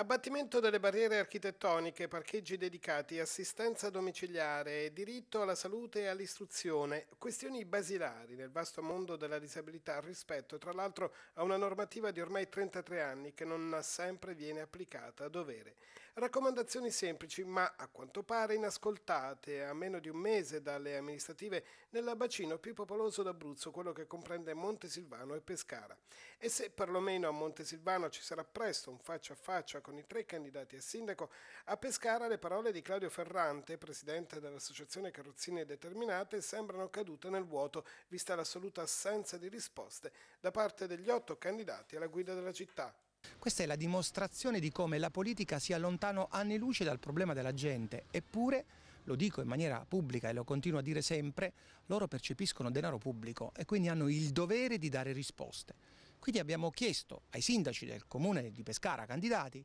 Abbattimento delle barriere architettoniche, parcheggi dedicati, assistenza domiciliare, diritto alla salute e all'istruzione, questioni basilari nel vasto mondo della disabilità rispetto tra l'altro a una normativa di ormai 33 anni che non sempre viene applicata a dovere. Raccomandazioni semplici ma a quanto pare inascoltate a meno di un mese dalle amministrative nel bacino più popoloso d'Abruzzo, quello che comprende Montesilvano e Pescara. E se perlomeno a Montesilvano ci sarà presto un faccia a faccia con con i tre candidati a sindaco, a Pescara le parole di Claudio Ferrante, presidente dell'associazione Carrozzine Determinate, sembrano cadute nel vuoto, vista l'assoluta assenza di risposte da parte degli otto candidati alla guida della città. Questa è la dimostrazione di come la politica sia lontano anni luce dal problema della gente, eppure, lo dico in maniera pubblica e lo continuo a dire sempre, loro percepiscono denaro pubblico e quindi hanno il dovere di dare risposte. Quindi abbiamo chiesto ai sindaci del comune di Pescara candidati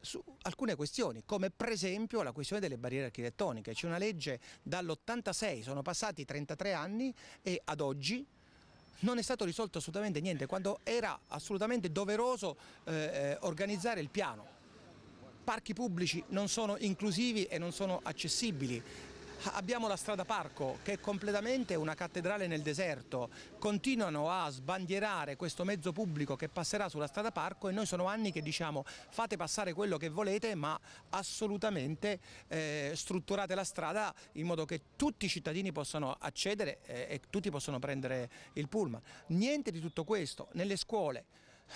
su alcune questioni, come per esempio la questione delle barriere architettoniche. C'è una legge dall'86, sono passati 33 anni e ad oggi non è stato risolto assolutamente niente, quando era assolutamente doveroso eh, eh organizzare il piano. Parchi pubblici non sono inclusivi e non sono accessibili, abbiamo la strada Parco che è completamente una cattedrale nel deserto, continuano a sbandierare questo mezzo pubblico che passerà sulla strada Parco e noi sono anni che diciamo fate passare quello che volete ma assolutamente eh, strutturate la strada in modo che tutti i cittadini possano accedere e, eh, e tutti possano prendere il pullman. Niente di tutto questo, nelle scuole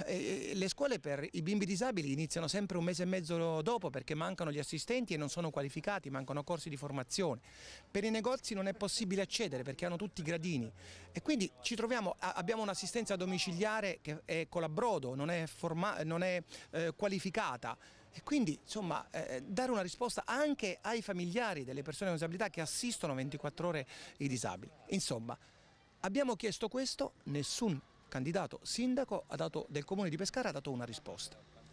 eh, eh, le scuole per i bimbi disabili iniziano sempre un mese e mezzo dopo perché mancano gli assistenti e non sono qualificati, mancano corsi di formazione. Per i negozi non è possibile accedere perché hanno tutti i gradini e quindi troviamo, abbiamo un'assistenza domiciliare che è colabrodo, non è, forma, non è eh, qualificata. E quindi insomma eh, dare una risposta anche ai familiari delle persone con disabilità che assistono 24 ore i disabili. Insomma, abbiamo chiesto questo, nessun candidato sindaco dato, del comune di Pescara ha dato una risposta.